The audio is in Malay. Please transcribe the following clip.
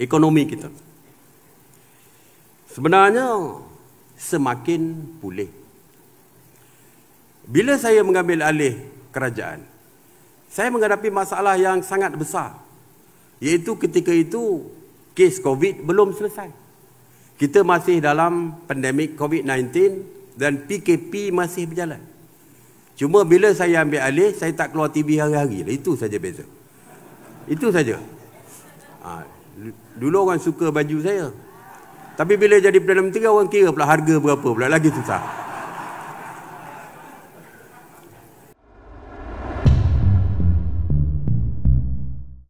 ekonomi kita. Sebenarnya semakin pulih. Bila saya mengambil alih kerajaan, saya menghadapi masalah yang sangat besar. Iaitu ketika itu kes COVID belum selesai. Kita masih dalam pandemik COVID-19 dan PKP masih berjalan. Cuma bila saya ambil alih, saya tak keluar TV hari-hari. Lah. Itu saja beza. Itu saja. Ha. Dulu orang suka baju saya. Tapi bila jadi Perdana Menteri orang kira pula harga berapa pula lagi susah.